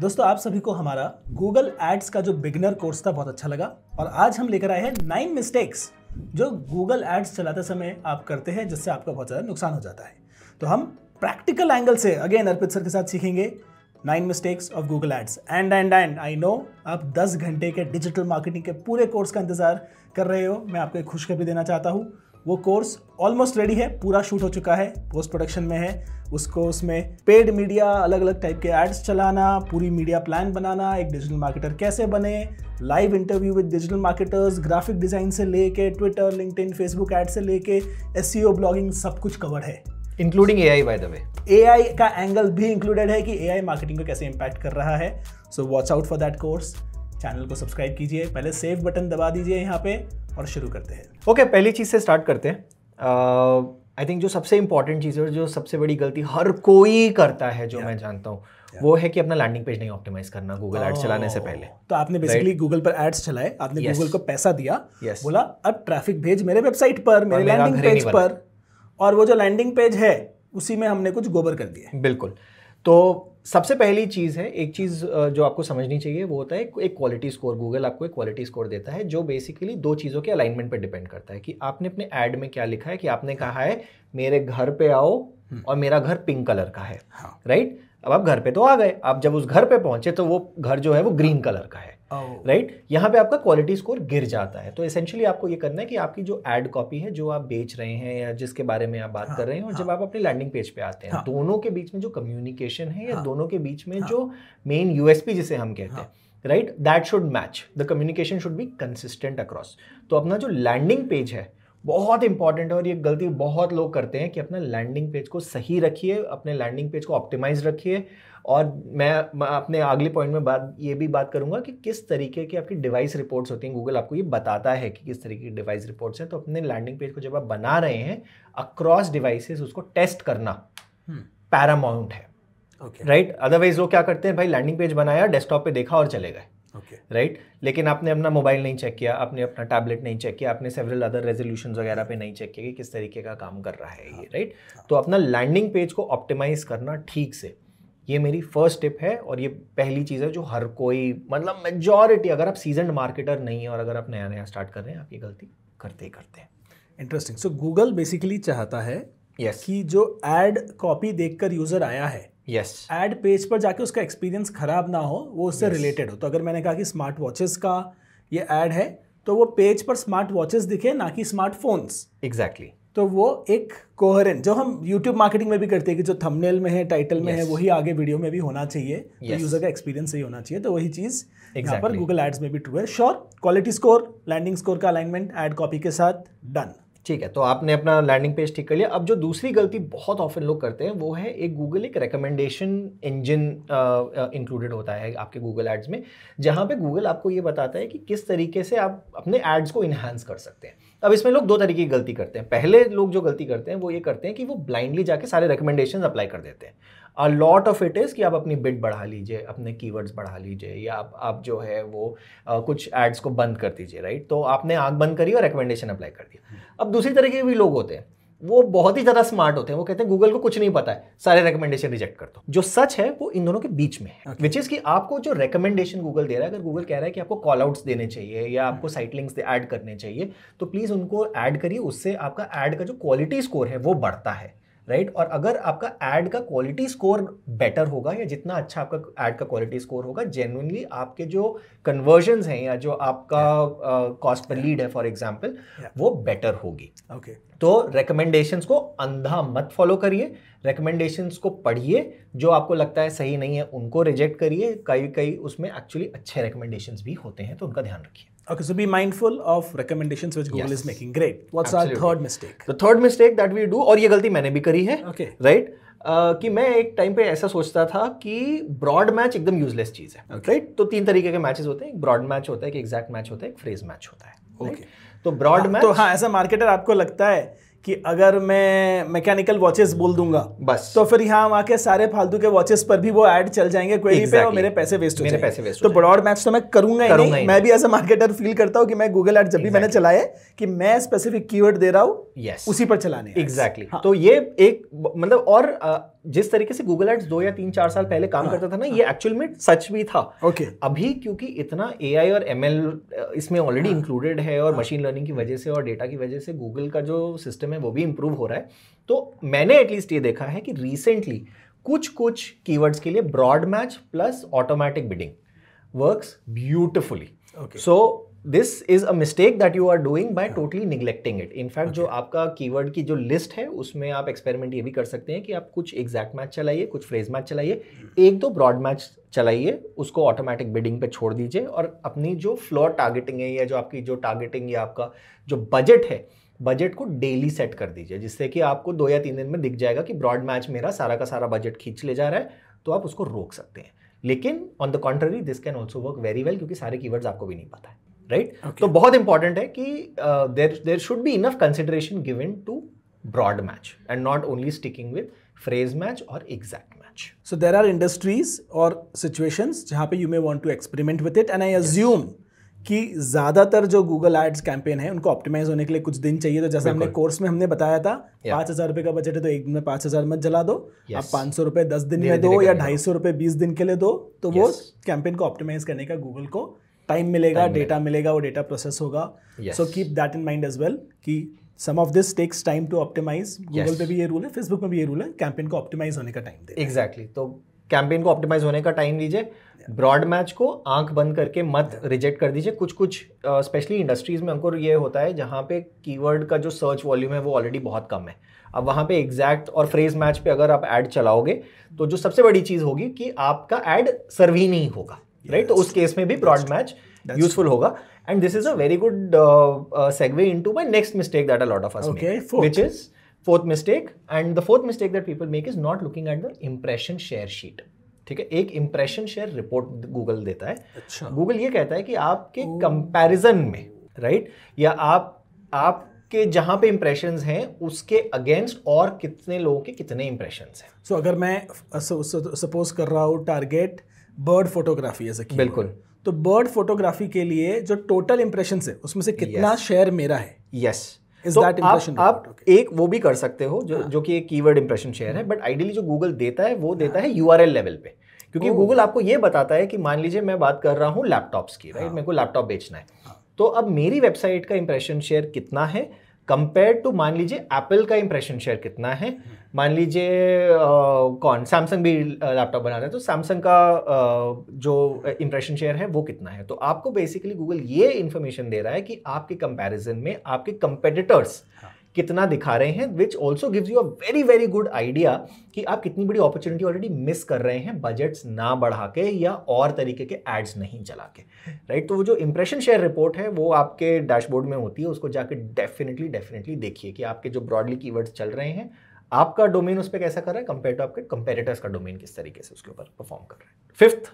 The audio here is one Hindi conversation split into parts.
दोस्तों आप सभी को हमारा गूगल एड्स का जो बिगनर कोर्स था बहुत अच्छा लगा और आज हम लेकर आए हैं नाइन मिस्टेक्स जो गूगल एड्स चलाते समय आप करते हैं जिससे आपका बहुत ज़्यादा नुकसान हो जाता है तो हम प्रैक्टिकल एंगल से अगेन अर्पित सर के साथ सीखेंगे nine mistakes of Google ads and and and I know आप 10 घंटे के डिजिटल मार्केटिंग के पूरे कोर्स का इंतज़ार कर रहे हो मैं आपको एक खुशखबरी देना चाहता हूँ वो कोर्स ऑलमोस्ट रेडी है पूरा शूट हो चुका है पोस्ट प्रोडक्शन में है उसको उसमें पेड मीडिया अलग अलग टाइप के एड्स चलाना पूरी मीडिया प्लान बनाना एक डिजिटल मार्केटर कैसे बने live interview with digital marketers graphic design से लेके ट्विटर लिंकड फेसबुक एड से लेके एस ब्लॉगिंग e सब कुछ कवर है including A I by the way A I का एंगल भी इंक्लूडेड है कि ए आई मार्केटिंग को कैसे इम्पैक्ट कर रहा है so watch out for that course channel को सब्सक्राइब कीजिए पहले सेव बटन दबा दीजिए यहाँ पे और शुरू करते हैं ओके okay, पहली चीज़ से स्टार्ट करते हैं आई uh, थिंक जो सबसे इंपॉर्टेंट चीज़ है जो सबसे बड़ी गलती हर कोई करता है जो yeah. मैं जानता हूँ वो है कि अपना लैंडिंग पेज नहीं ऑप्टिमाइज करना गूगल एड्स oh, चलाने से पहले तो आपने बेसिकली गूगल पर एड्स चलाए आपने yes. गूगल को पैसा दिया yes. बोला अब ट्रैफिक भेज मेरे वेबसाइट पर मेरे लैंडिंग पेज पर और वो जो लैंडिंग पेज है उसी में हमने कुछ गोबर कर दिया बिल्कुल तो सबसे पहली चीज़ है एक चीज़ जो आपको समझनी चाहिए वो होता है एक क्वालिटी स्कोर गूगल आपको एक क्वालिटी स्कोर देता है जो बेसिकली दो चीज़ों के अलाइनमेंट पर डिपेंड करता है कि आपने अपने ऐड में क्या लिखा है कि आपने कहा है मेरे घर पे आओ हम्म। और मेरा घर पिंक कलर का है राइट हाँ। अब आप घर पे तो आ गए आप जब उस घर पे पहुंचे तो वो घर जो है वो ग्रीन कलर का है राइट oh. right? यहाँ पे आपका क्वालिटी स्कोर गिर जाता है तो एसेंशियली आपको ये करना है कि आपकी जो एड कॉपी है जो आप बेच रहे हैं या जिसके बारे में आप बात हाँ, कर रहे हैं और हाँ, जब आप अपने लैंडिंग पेज पे आते हैं हाँ, दोनों के बीच में जो कम्युनिकेशन है या हाँ। दोनों के बीच में हाँ। जो मेन यूएसपी जिसे हम कहते हैं right that should match the communication should be consistent across तो अपना जो लैंडिंग पेज है बहुत इंपॉर्टेंट है और ये गलती बहुत लोग करते हैं कि अपना लैंडिंग पेज को सही रखिए अपने लैंडिंग पेज को ऑप्टिमाइज रखिए और मैं अपने अगले पॉइंट में बात ये भी बात करूँगा कि किस तरीके की आपकी डिवाइस रिपोर्ट्स होती हैं गूगल आपको ये बताता है कि किस तरीके की डिवाइस रिपोर्ट्स हैं तो अपने लैंडिंग पेज को जब आप बना रहे हैं अक्रॉस डिवाइसेस उसको टेस्ट करना पैरामाउंट हम्म। है राइट अदरवाइज वो क्या करते हैं भाई लैंडिंग पेज बनाया डेस्कटॉप पे देखा और चले गए okay. राइट लेकिन आपने अपना मोबाइल नहीं चेक किया आपने अपना टैबलेट नहीं चेक किया आपने सेवरल अदर रेजोल्यूशन वगैरह पे नहीं चेक किया कि किस तरीके का काम कर रहा है ये राइट हाँ, हाँ। तो अपना लैंडिंग पेज को ऑप्टिमाइज करना ठीक से ये मेरी फर्स्ट टिप है और ये पहली चीज़ है जो हर कोई मतलब मेजोरिटी अगर आप सीजन मार्केटर नहीं है और अगर आप नया नया स्टार्ट कर रहे हैं आप ये गलती करते ही करते हैं इंटरेस्टिंग सो गूगल बेसिकली चाहता है yes. कि जो एड कॉपी देखकर यूज़र आया है यस एड पेज पर जाके उसका एक्सपीरियंस खराब ना हो वो उससे रिलेटेड yes. हो तो अगर मैंने कहा कि स्मार्ट वॉचेस का ये एड है तो वो पेज पर स्मार्ट वॉचेस दिखे ना कि स्मार्टफोन्स एग्जैक्टली exactly. तो वो एक कोहरेंट जो हम यूट्यूब मार्केटिंग में भी करते हैं कि जो थंबनेल में है टाइटल में yes. है वही आगे वीडियो में भी होना चाहिए तो yes. तो यूजर का एक्सपीरियंस सही होना चाहिए तो वही चीज़ exactly. यहाँ पर गूगल एड्स में भी ट्रू है sure quality score landing score का अलाइनमेंट एड कॉपी के साथ डन ठीक है तो आपने अपना लैंडिंग पेज ठीक कर लिया अब जो दूसरी गलती बहुत ऑफन लोग करते हैं वो है एक गूगल एक रिकमेंडेशन इंजन इंक्लूडेड होता है आपके गूगल एड्स में जहाँ पे गूगल आपको ये बताता है कि किस तरीके से आप अपने एड्स को इन्हांस कर सकते हैं अब इसमें लोग दो तरीके की गलती करते हैं पहले लोग जो गलती करते हैं वो ये करते हैं कि वो ब्लाइंडली जाके सारे रिकमेंडेशन अप्लाई कर देते हैं a lot of it is कि आप अपनी बिट बढ़ा लीजिए अपने कीवर्ड्स बढ़ा लीजिए या आप आप जो है वो आ, कुछ एड्स को बंद कर दीजिए राइट तो आपने आँख बंद करी और रिकमेंडेशन अप्लाई कर दिया हम्म। अब दूसरी तरह के भी लोग होते हैं वो बहुत ही ज़्यादा स्मार्ट होते हैं वो कहते हैं गूगल को कुछ नहीं पता है सारे रिकमेंडेशन रिजेक्ट कर दो जो सच है वो इन दोनों के बीच में है विच इज़ कि आपको जो रिकमेंडेशन गूगल दे रहा है अगर गूगल कह रहा है कि आपको कॉल आउट्स देने चाहिए या हम्म। आपको साइट लिंक्स ऐड करने चाहिए तो प्लीज़ उनको ऐड करिए उससे आपका ऐड का जो क्वालिटी स्कोर है वो बढ़ता है राइट और अगर आपका एड का क्वालिटी स्कोर बेटर होगा या जितना अच्छा आपका एड का क्वालिटी स्कोर होगा जेनुअनली आपके जो कन्वर्जन हैं या जो आपका कॉस्ट पर लीड है फॉर एग्जाम्पल वो बेटर होगी ओके okay. तो रिकमेंडेशन को अंधा मत फॉलो करिए रिकमेंडेशन को पढ़िए जो आपको लगता है सही नहीं है उनको रिजेक्ट करिए कई कई उसमें एक्चुअली अच्छे रिकमेंडेशन भी होते हैं तो उनका ध्यान रखिए Okay, so be mindful of recommendations which Google yes. is making. Great. What's Absolutely. our third mistake? The third mistake that we do, और ये गलती मैंने भी करी है okay. right? Uh, कि मैं एक टाइम पे ऐसा सोचता था कि ब्रॉड मैच एकदम यूजलेस चीज़ है राइट okay. right? तो तीन तरीके के मैचेस होते हैं एक ब्रॉड मैच होता है एक एग्जैक्ट मैच होता है एक फ्रेज मैच होता है ओके okay. right? तो ब्रॉड मैच तो हाँ ऐसा मार्केटर आपको लगता है कि अगर मैं मैकेनिकल वॉचेस बोल दूंगा बस तो फिर यहाँ वहाँ के सारे फालतू के वॉचेस पर भी वो एड चल जाएंगे क्वेरी exactly. पे और मेरे पैसे वेस्ट मेरे पैसे वेस्ट तो ब्रॉड मैच तो मैं करूंगा, ही नहीं मैं भी एज अ मार्केटर फील करता हूँ कि मैं गूगल एड जब भी मैंने चलाए कि मैं स्पेसिफिक कीवर्ड दे रहा हूँ उसी पर चलाने एग्जैक्टली हाँ। तो ये एक मतलब और जिस तरीके से गूगल एड्स दो या तीन चार साल पहले काम हाँ, करता था ना हाँ, ये एक्चुअल में सच भी था ओके अभी क्योंकि इतना ए और एम इसमें ऑलरेडी इंक्लूडेड हाँ। है और मशीन हाँ। लर्निंग की वजह से और डेटा की वजह से गूगल का जो सिस्टम है वो भी इम्प्रूव हो रहा है तो मैंने एटलीस्ट ये देखा है कि रिसेंटली कुछ कुछ कीवर्ड्स के लिए broad match plus automatic bidding works beautifully so this is a mistake that you are doing by totally neglecting it in fact जो आपका कीवर्ड की जो लिस्ट है उसमें आप एक्सपेरिमेंट ये भी कर सकते हैं कि आप कुछ एग्जैक्ट मैच चलाइए कुछ फ्रेज मैच चलाइए एक दो ब्रॉड मैच चलाइए उसको ऑटोमेटिक बिडिंग पे छोड़ दीजिए और अपनी जो फ्लोर टारगेटिंग है या जो आपकी जो टारगेटिंग या आपका जो बजट है बजट को डेली सेट कर दीजिए जिससे कि आपको दो या तीन दिन में दिख जाएगा कि ब्रॉड मैच मेरा सारा का सारा बजट खींच ले जा रहा है तो आप उसको रोक सकते हैं लेकिन on the contrary this can also work very well क्योंकि सारे कीवर्ड्स आपको भी नहीं पता है राइट तो बहुत इंपॉर्टेंट है कि there there should be enough consideration given to broad match and not only sticking with phrase match और exact match so there are industries और सिचुएशन जहाँ पे you may want to experiment with it and I assume कि ज़्यादातर जो गूगल एड्स कैंपेन है उनको ऑप्टिमाइज होने के लिए कुछ दिन चाहिए तो जैसे हमने कोर्स में हमने बताया था पांच हज़ार रुपए का बजट है तो एक दिन में पांच हज़ार मत जला दो yes. आप पांच सौ रुपए दस दिन में दो या ढाई सौ रुपए बीस दिन के लिए दो तो yes. वो कैंपेन को ऑप्टिमाइज करने का गूगल को टाइम मिलेगा डेटा मिलेगा वो डेटा प्रोसेस होगा so keep that in mind as well कि some of this takes time to optimize Google पे भी ये रूल है फेसबुक में भी ये रूल है कैंपेन को ऑप्टिमाइज होने का टाइम दे एग्जैक्टली तो कैंपेन को ऑप्टिमाइज होने का टाइम दीजिए ब्रॉड मैच को आंख बंद करके मत रिजेक्ट कर दीजिए कुछ कुछ स्पेशली इंडस्ट्रीज़ में हमको ये होता है जहाँ पे कीवर्ड का जो सर्च वॉल्यूम है वो ऑलरेडी बहुत कम है अब वहाँ पे एग्जैक्ट और फ्रेज मैच पे अगर आप ऐड चलाओगे तो जो सबसे बड़ी चीज़ होगी कि आपका ऐड सर्व ही नहीं होगा राइट तो उस केस में भी ब्रॉड मैच यूजफुल होगा and this is a very good segue into my next mistake that a lot of us make is fourth mistake and the fourth mistake that people make is not looking at the impression share sheet ठीक है एक इम्प्रेशन शेयर रिपोर्ट गूगल देता है अच्छा गूगल ये कहता है कि आपके कंपेरिजन oh. में राइट right? या आप आपके जहां पे इंप्रेशन हैं उसके अगेंस्ट और कितने लोगों के कितने इंप्रेशन हैं सो so, अगर मैं सपोज कर रहा हूँ टारगेट बर्ड फोटोग्राफी है अ बिल्कुल तो बर्ड फोटोग्राफी के लिए जो टोटल इंप्रेशन है उसमें से कितना yes. शेयर मेरा है यस yes. तो आप, आप okay. एक वो भी कर सकते हो जो हाँ. जो कि एक कीवर्ड इंप्रेशन शेयर है बट हाँ। आइडियली जो गूगल देता है वो हाँ। देता हाँ. है यूआरएल लेवल पे क्योंकि गूगल आपको ये बताता है कि मान लीजिए मैं बात कर रहा हूँ लैपटॉप्स की राइट हाँ. मेरे को लैपटॉप बेचना है हाँ. तो अब मेरी वेबसाइट का इंप्रेशन शेयर कितना है कंपेयर टू मान लीजिए एप्पल का इंप्रेशन शेयर कितना है मान लीजिए कौन सैमसंग भी लैपटॉप बना रहे हैं तो सैमसंग का आ, जो इंप्रेशन शेयर है वो कितना है तो आपको बेसिकली गूगल ये इन्फॉर्मेशन दे रहा है कि आपके कंपैरिजन में आपके कंपेटिटर्स हाँ. कितना दिखा रहे हैं which also gives you a very very good idea कि आप कितनी बड़ी अपॉर्चुनिटी ऑलरेडी मिस कर रहे हैं बजट्स ना बढ़ा के या और तरीके के एड्स नहीं चला के राइट right? तो वो जो इंप्रेशन शेयर रिपोर्ट है वो आपके डैशबोर्ड में होती है उसको जाके डेफिनेटली डेफिनेटली देखिए कि आपके जो ब्रॉडली कीवर्ड्स चल रहे हैं आपका डोमेन उस पर कैसा कर रहा है कंपेयर टू आपके कंपेरेटर्स का डोमेन किस तरीके से उसके ऊपर परफॉर्म कर रहा है फिफ्थ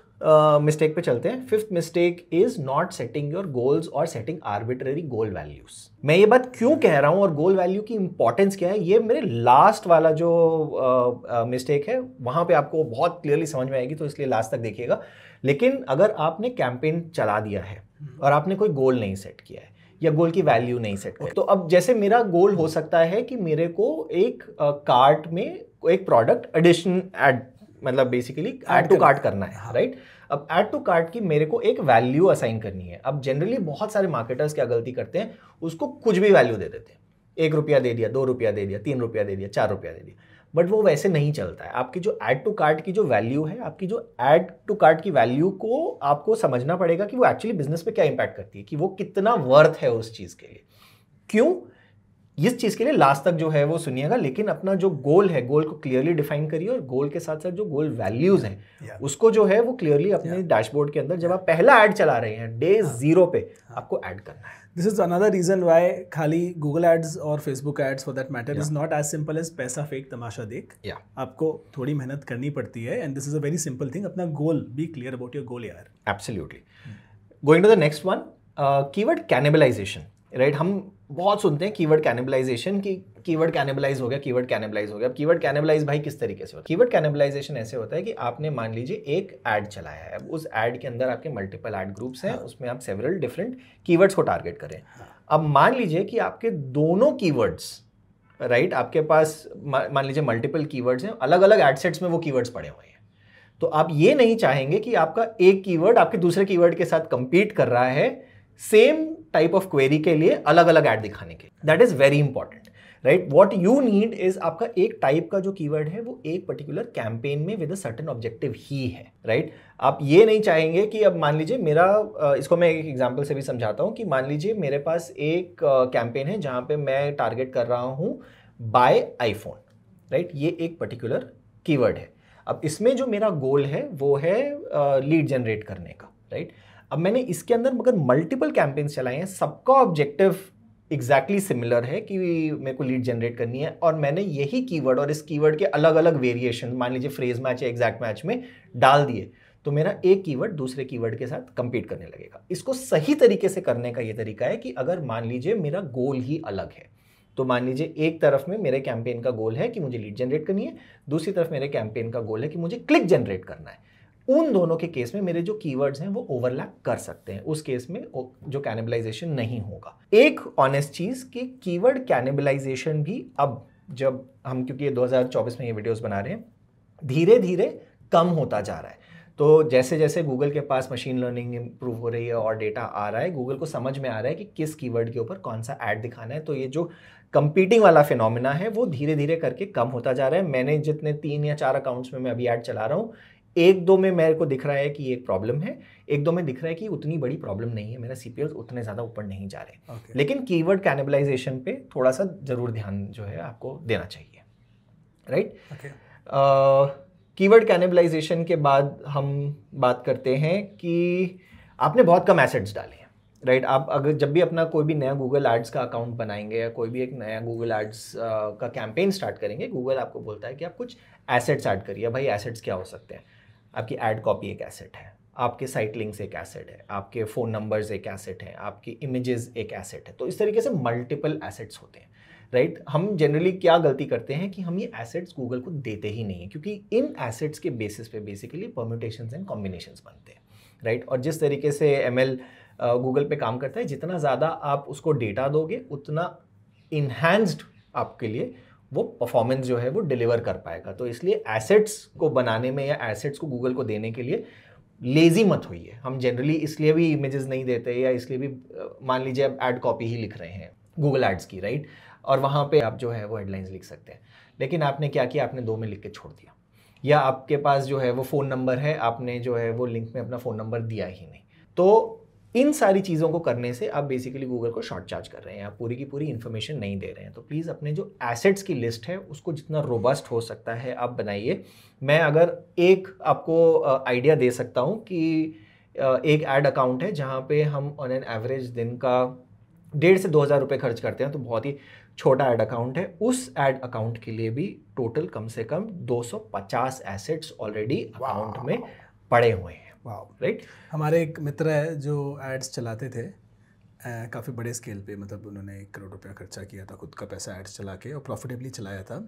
मिस्टेक uh, पे चलते हैं fifth mistake is not setting your goals और सेटिंग आर्बिट्रेरी गोल वैल्यूज मैं ये बात क्यों कह रहा हूँ और गोल वैल्यू की इंपॉर्टेंस क्या है ये मेरे लास्ट वाला जो मिस्टेक uh, uh, है वहाँ पर आपको बहुत क्लियरली समझ में आएगी तो इसलिए लास्ट तक देखिएगा लेकिन अगर आपने कैंपेन चला दिया है और आपने कोई गोल नहीं सेट किया है या गोल की वैल्यू नहीं सेट तो अब जैसे मेरा गोल हो सकता है कि मेरे को एक कार्ट में एक प्रोडक्ट एडिशन एड मतलब बेसिकली एड टू कार्ट करना है राइट हाँ। right? अब एड टू कार्ट की मेरे को एक वैल्यू असाइन करनी है अब जनरली बहुत सारे मार्केटर्स क्या गलती करते हैं उसको कुछ भी वैल्यू दे देते हैं एक रुपया दे दिया दो रुपया दे दिया तीन रुपया दे दिया चार रुपया दे दिया बट वो वैसे नहीं चलता है आपकी जो ऐड टू कार्ट की जो वैल्यू है आपकी जो ऐड टू कार्ट की वैल्यू को आपको समझना पड़ेगा कि वो एक्चुअली बिजनेस पे क्या इम्पैक्ट करती है कि वो कितना वर्थ है उस चीज़ के लिए क्यों इस चीज़ के लिए लास्ट तक जो है वो सुनिएगा लेकिन अपना जो गोल है गोल को क्लियरली डिफाइन करिए और गोल के साथ साथ जो गोल वैल्यूज़ हैं उसको जो है वो क्लियरली अपने डैशबोर्ड के अंदर जब आप पहला ऐड चला रहे हैं डे ज़ीरो हाँ. पे हाँ. आपको ऐड करना है this is another reason why खाली गूगल एड्स और Facebook ads for that matter is not as simple as पैसा फेक तमाशा देख आपको थोड़ी मेहनत करनी पड़ती है and this is a very simple thing अपना goal be clear about your goal यार absolutely going to the next one keyword cannibalization right हम बहुत सुनते हैं कीवर्ड कैनिबलाइजेशन की कीवर्ड कैनिबलाइज हो गया कीवर्ड कैनिबलाइज हो गया अब कीवर्ड कैनिबलाइज भाई किस तरीके से होता है कीवर्ड कैनिबलाइजेशन ऐसे होता है कि आपने मान लीजिए एक ऐड चलाया है अब उस ऐड के अंदर आपके मल्टीपल ऐड ग्रुप्स हैं हाँ। उसमें आप सेवरल डिफरेंट कीवर्ड्स को टारगेट करें हाँ। अब मान लीजिए कि आपके दोनों कीवर्ड्स राइट right, आपके पास मान लीजिए मल्टीपल कीवर्ड्स हैं अलग अलग एडसेट्स में वो कीवर्ड्स पड़े हुए हैं तो आप ये नहीं चाहेंगे कि आपका एक कीवर्ड आपके दूसरे कीवर्ड के साथ कंपीट कर रहा है सेम टाइप ऑफ क्वेरी के लिए अलग अलग ऐड दिखाने के that is very important right what you need is आपका एक टाइप का जो कीवर्ड है वो एक पर्टिकुलर कैंपेन में विद अ सर्टन ऑब्जेक्टिव ही है राइट right? आप ये नहीं चाहेंगे कि अब मान लीजिए मेरा इसको मैं एक एग्जाम्पल से भी समझाता हूँ कि मान लीजिए मेरे पास एक कैंपेन है जहाँ पे मैं टारगेट कर रहा हूँ बाय आईफोन राइट ये एक पर्टिकुलर कीवर्ड है अब इसमें जो मेरा गोल है वो है लीड uh, जनरेट करने का राइट right? अब मैंने इसके अंदर मगर मल्टीपल कैंपेन्स चलाए हैं सबका ऑब्जेक्टिव एग्जैक्टली सिमिलर है कि मेरे को लीड जनरेट करनी है और मैंने यही कीवर्ड और इस कीवर्ड के अलग अलग वेरिएशन मान लीजिए फ्रेज मैच या एग्जैक्ट मैच में डाल दिए तो मेरा एक कीवर्ड दूसरे कीवर्ड के साथ कंपीट करने लगेगा इसको सही तरीके से करने का ये तरीका है कि अगर मान लीजिए मेरा गोल ही अलग है तो मान लीजिए एक तरफ में मेरे कैंपेन का गोल है कि मुझे लीड जनरेट करनी है दूसरी तरफ मेरे कैंपेन का गोल है कि मुझे क्लिक जनरेट करना है उन दोनों के केस में मेरे जो कीवर्ड्स हैं वो ओवरलैप कर सकते हैं उस केस में जो कैनिबलाइजेशन नहीं होगा एक ऑनेस्ट चीज़ कि कीवर्ड कैनिबलाइजेशन भी अब जब हम क्योंकि ये 2024 में ये वीडियोस बना रहे हैं धीरे धीरे कम होता जा रहा है तो जैसे जैसे गूगल के पास मशीन लर्निंग इंप्रूव हो रही है और डेटा आ रहा है गूगल को समझ में आ रहा है कि किस कीवर्ड के ऊपर कौन सा ऐड दिखाना है तो ये जो कंपीटिंग वाला फिनोमिना है वो धीरे धीरे करके कम होता जा रहा है मैंने जितने तीन या चार अकाउंट्स में मैं अभी ऐड चला रहा हूँ एक दो में मेरे को दिख रहा है कि एक प्रॉब्लम है एक दो में दिख रहा है कि उतनी बड़ी प्रॉब्लम नहीं है मेरा सी उतने ज़्यादा ऊपर नहीं जा रहे okay. लेकिन कीवर्ड कैनिबलाइजेशन पे थोड़ा सा ज़रूर ध्यान जो है आपको देना चाहिए राइट कीवर्ड कैनिबलाइजेशन के बाद हम बात करते हैं कि आपने बहुत कम एसेट्स डाले हैं राइट right? आप अगर जब भी अपना कोई भी नया गूगल एड्स का अकाउंट बनाएंगे या कोई भी एक नया गूगल एड्स का कैंपेन स्टार्ट करेंगे गूगल आपको बोलता है कि आप कुछ एसेट्स ऐड करिए भाई एसेट्स क्या हो सकते हैं आपकी एड कॉपी एक एसेट है आपके साइट लिंक्स एक एसेट है आपके फ़ोन नंबर्स एक एसेट है आपकी इमेजेस एक एसेट है तो इस तरीके से मल्टीपल एसेट्स होते हैं राइट right? हम जनरली क्या गलती करते हैं कि हम ये एसेट्स गूगल को देते ही नहीं हैं क्योंकि इन एसेट्स के बेसिस पे बेसिकली परम्यूटेशन एंड कॉम्बिनेशन बनते हैं राइट right? और जिस तरीके से एम गूगल पे काम करता है जितना ज़्यादा आप उसको डेटा दोगे उतना इन्हेंस्ड आपके लिए वो परफॉर्मेंस जो है वो डिलीवर कर पाएगा तो इसलिए एसेट्स को बनाने में या एसेट्स को गूगल को देने के लिए लेज़ी मत होइए हम जनरली इसलिए भी इमेजेस नहीं देते या इसलिए भी मान लीजिए आप एड कॉपी ही लिख रहे हैं गूगल एड्स की राइट और वहाँ पे आप जो है वो हेडलाइंस लिख सकते हैं लेकिन आपने क्या किया आपने दो में लिख के छोड़ दिया या आपके पास जो है वो फ़ोन नंबर है आपने जो है वो लिंक में अपना फ़ोन नंबर दिया ही नहीं तो इन सारी चीज़ों को करने से आप बेसिकली गूगल को शॉर्ट चार्ज कर रहे हैं आप पूरी की पूरी इन्फॉर्मेशन नहीं दे रहे हैं तो प्लीज़ अपने जो एसेट्स की लिस्ट है उसको जितना रोबस्ट हो सकता है आप बनाइए मैं अगर एक आपको आइडिया दे सकता हूँ कि एक एड अकाउंट है जहाँ पे हम ऑन एन एवरेज दिन का डेढ़ से दो हज़ार रुपये खर्च करते हैं तो बहुत ही छोटा एड अकाउंट है उस एड अकाउंट के लिए भी टोटल कम से कम 250 एसेट्स ऑलरेडी अकाउंट में पड़े हुए हैं वाह राइट हमारे एक मित्र है जो एड्स चलाते थे काफ़ी बड़े स्केल पे मतलब उन्होंने एक करोड़ रुपया खर्चा किया था खुद का पैसा एड्स चला के और प्रॉफिटेबली चलाया था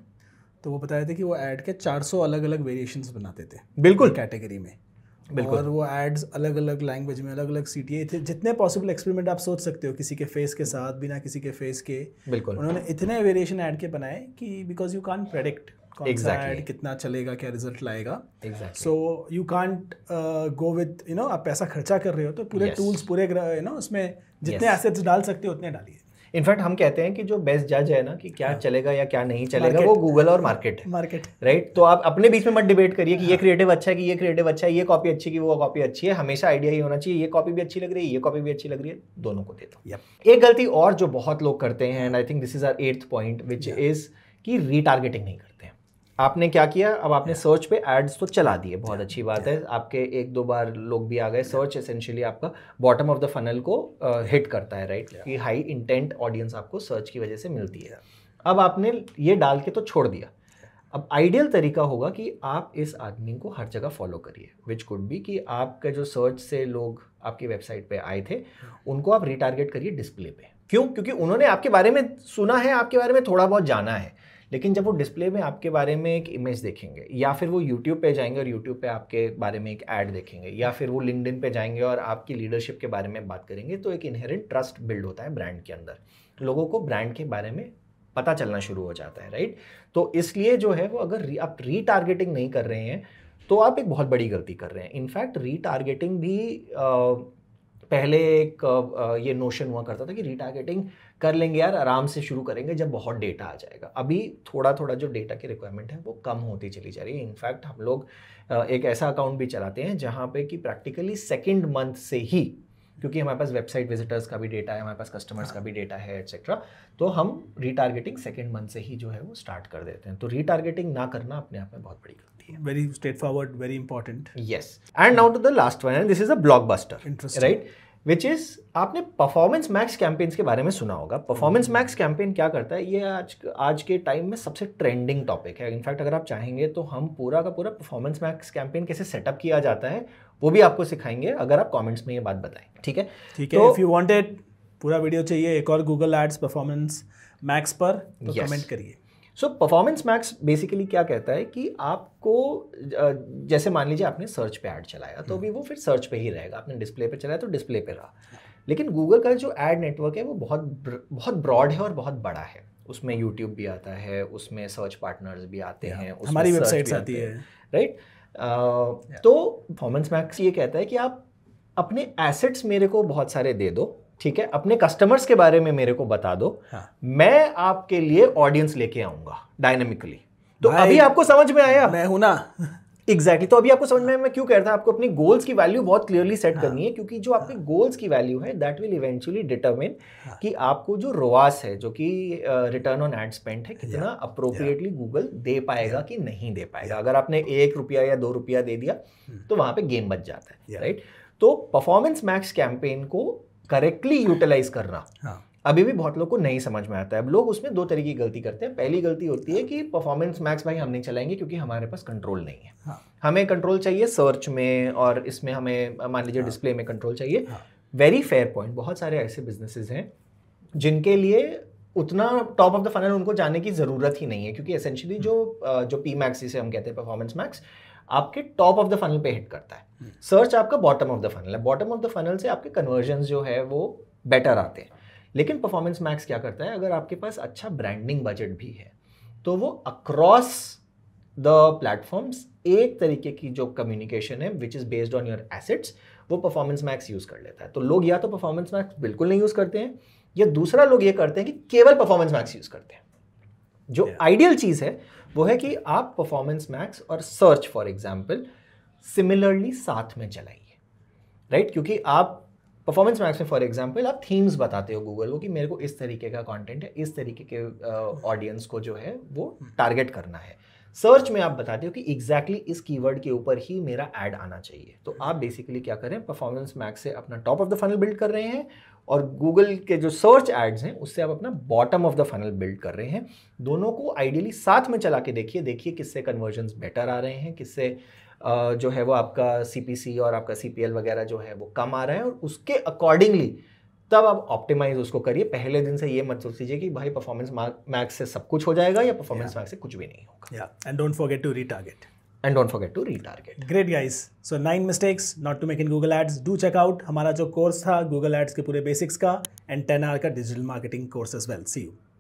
तो वो बताया थे कि वो ऐड के 400 अलग अलग वेरिएशंस बनाते थे बिल्कुल कैटेगरी में बिल्कुल और वो एड्स अलग अलग लैंग्वेज में अलग अलग सी थे जितने पॉसिबल एक्सपेरिमेंट आप सोच सकते हो किसी के फेस के साथ बिना किसी के फेस के बिल्कुल उन्होंने इतने वेरिएशन ऐड के बनाए कि बिकॉज यू कान प्रेडिक्ट कौन कितना चलेगा क्या रिजल्ट लाएगा so you can't go with you know आप पैसा खर्चा कर रहे हो तो पूरे टूल्स yes. पूरे यू नो उसमें जितने एसेट्स yes. डाल सकते हो उतने डालिए इनफैक्ट हम कहते हैं कि जो बेस्ट जज है ना कि क्या हाँ। चलेगा या क्या नहीं चलेगा market. वो गूगल और मार्केट है मार्केट राइट तो आप अपने बीच में मत डिबेट करिए कि ये क्रिएटिव हाँ। अच्छा है कि ये क्रिएटिव अच्छा है ये कॉपी अच्छी की वो कॉपी अच्छी है हमेशा आइडिया ही होना चाहिए ये कॉपी भी अच्छी लग रही है ये कॉपी भी अच्छी लग रही है दोनों को देता हूँ एक गलती और जो बहुत लोग करते हैं and I think this is our eighth point which is कि रीटारगेटिंग नहीं करते आपने क्या किया अब आपने सर्च पे एड्स तो चला दिए बहुत अच्छी बात है आपके एक दो बार लोग भी आ गए सर्च एसेंशियली आपका बॉटम ऑफ द फनल को हिट करता है राइट कि हाई इंटेंट ऑडियंस आपको सर्च की वजह से मिलती है अब आपने ये डाल के तो छोड़ दिया अब आइडियल तरीका होगा कि आप इस आदमी को हर जगह फॉलो करिए विच कुड बी कि आपके जो सर्च से लोग आपकी वेबसाइट पे आए थे hmm. उनको आप रिटारगेट करिए डिस्प्ले पे क्यों क्योंकि उन्होंने आपके बारे में सुना है आपके बारे में थोड़ा बहुत जाना है लेकिन जब वो डिस्प्ले में आपके बारे में एक इमेज देखेंगे या फिर वो यूट्यूब पे जाएंगे और यूट्यूब पे आपके बारे में एक ऐड देखेंगे या फिर वो लिंकडिन पे जाएंगे और आपकी लीडरशिप के बारे में बात करेंगे तो एक इनहेरेंट ट्रस्ट बिल्ड होता है ब्रांड के अंदर लोगों को ब्रांड के बारे में पता चलना शुरू हो जाता है राइट तो इसलिए जो है वो अगर आप रीटारगेटिंग नहीं कर रहे हैं तो आप एक बहुत बड़ी गलती कर रहे हैं इनफैक्ट रीटारगेटिंग भी आ, पहले एक आ, ये नोशन हुआ करता था कि रीटारगेटिंग कर लेंगे यार आराम से शुरू करेंगे जब बहुत डेटा आ जाएगा अभी थोड़ा थोड़ा जो डेटा की रिक्वायरमेंट है वो कम होती चली जा रही है इनफैक्ट हम लोग एक ऐसा अकाउंट भी चलाते हैं जहाँ पे कि प्रैक्टिकली सेकेंड मंथ से ही क्योंकि हमारे पास वेबसाइट विजिटर्स का भी डेटा है हमारे पास कस्टमर्स का हाँ। भी डेटा है एक्सेट्रा तो हम रिटारगेटिंग सेकेंड मंथ से ही जो है वो स्टार्ट कर देते हैं तो रिटारगेटिंग ना करना अपने आप में बहुत बड़ी गलती है very straightforward very important yes and now to the last one and this is a buster right which is आपने परफॉर्मेंस मैक्स कैंपेन्स के बारे में सुना होगा परफॉर्मेंस मैक्स कैंपेन क्या करता है ये आज आज के टाइम में सबसे ट्रेंडिंग टॉपिक है इनफैक्ट अगर आप चाहेंगे तो हम पूरा का पूरा परफॉर्मेंस मैक्स कैंपेन कैसे सेटअप किया जाता है वो भी आपको सिखाएंगे अगर आप कमेंट्स में ये बात बताएं ठीक है ठीक है इफ़ यू वांटेड पूरा वीडियो चाहिए एक और गूगल एड्स परफॉर्मेंस मैक्स पर तो कमेंट करिए सो परफॉर्मेंस मैक्स बेसिकली क्या कहता है कि आपको जैसे मान लीजिए आपने सर्च पे ऐड चलाया तो अभी हम्म। वो फिर सर्च पे ही रहेगा आपने डिस्प्ले पे चलाया तो डिस्प्ले पे रहा लेकिन गूगल का जो ऐड नेटवर्क है वो बहुत बहुत ब्रॉड है और बहुत बड़ा है उसमें यूट्यूब भी आता है उसमें सर्च पार्टनर्स भी आते हैं हमारी वेबसाइट आती है राइट तो परफॉर्मेंस मैक्स ये कहता है कि आप अपने एसेट्स मेरे को बहुत सारे दे दो ठीक है अपने कस्टमर्स के बारे में मेरे को बता दो हाँ. मैं आपके लिए ऑडियंस लेके आऊंगा डायनेमिकली तो अभी आपको समझ में आया मैं हूं ना एग्जैक्टली exactly. तो अभी आपको समझ में मैं क्यों कह रहा था आपको अपनी गोल्स की वैल्यू बहुत क्लियरली सेट हाँ, करनी है क्योंकि जो आपकी गोल्स हाँ। की वैल्यू है दैट विल इवेंचुअली डिटरमिन कि आपको जो रोआस है जो कि रिटर्न ऑन एड स्पेंड है कितना अप्रोप्रिएटली गूगल दे पाएगा कि नहीं दे पाएगा अगर आपने एक रुपया या दो रुपया दे दिया हम्म। तो वहाँ पर गेम बच जाता है राइट तो परफॉर्मेंस मैक्स कैंपेन को करेक्टली यूटिलाइज करना हाँ. अभी भी बहुत लोग को नहीं समझ में आता है अब लोग उसमें दो तरीके की गलती करते हैं पहली गलती होती है कि परफॉर्मेंस मैक्स भाई हम नहीं चलाएंगे क्योंकि हमारे पास कंट्रोल नहीं है हाँ. हमें कंट्रोल चाहिए सर्च में और इसमें हमें मान लीजिए डिस्प्ले हाँ। में कंट्रोल चाहिए वेरी फेयर पॉइंट बहुत सारे ऐसे बिजनेसेस हैं जिनके लिए उतना टॉप ऑफ द फाइनल उनको जाने की ज़रूरत ही नहीं है क्योंकि एसेंशियली जो हम्म। जो पी मैक्स जिसे हम कहते हैं परफॉर्मेंस मैक्स आपके टॉप ऑफ द फनल पे हिट करता है सर्च hmm. आपका बॉटम ऑफ द फनल है बॉटम ऑफ द फनल से आपके कन्वर्जन जो है वो बेटर आते हैं लेकिन परफॉर्मेंस मैक्स क्या करता है अगर आपके पास अच्छा ब्रांडिंग बजट भी है तो वो अक्रॉस द प्लेटफॉर्म्स एक तरीके की जो कम्युनिकेशन है which is based on your assets वो परफॉर्मेंस मैक्स यूज़ कर लेता है तो लोग या तो परफॉर्मेंस मैक्स बिल्कुल नहीं यूज़ करते हैं या दूसरा लोग ये करते हैं कि केवल परफॉर्मेंस मैक्स यूज़ करते हैं जो आइडियल yeah. चीज़ है वो है कि आप परफॉर्मेंस मैक्स और सर्च फॉर एग्जाम्पल सिमिलरली साथ में चलाइए राइट क्योंकि आप परफॉर्मेंस मैक्स में फॉर एग्जाम्पल आप थीम्स बताते हो गूगल को कि मेरे को इस तरीके का कॉन्टेंट है इस तरीके के ऑडियंस uh, को जो है वो टारगेट हम्म। करना है सर्च में आप बताते हो कि एग्जैक्टली exactly इस कीवर्ड के ऊपर ही मेरा ऐड आना चाहिए तो आप बेसिकली क्या करें परफॉर्मेंस मैक्स से अपना top of the funnel build कर रहे हैं और गूगल के जो सर्च एड्स हैं उससे आप अपना bottom of the funnel build कर रहे हैं दोनों को आइडियली साथ में चला के देखिए देखिए किससे कन्वर्जन बेटर आ रहे हैं किससे जो है वो आपका सी और आपका सी वगैरह जो है वो कम आ रहा है और उसके अकॉर्डिंगली तब आप ऑप्टिमाइज उसको करिए पहले दिन से ये मत सोच लीजिए कि भाई परफॉर्मेंस मैक्स से सब कुछ हो जाएगा या परफॉर्मेंस मैक्स से कुछ भी नहीं होगा and don't forget to retarget and don't forget to retarget great guys so nine mistakes not to make in Google ads do check out हमारा जो कोर्स था गूगल एड्स के पूरे बेसिक्स का एंड टेन आर का digital marketing course as well see you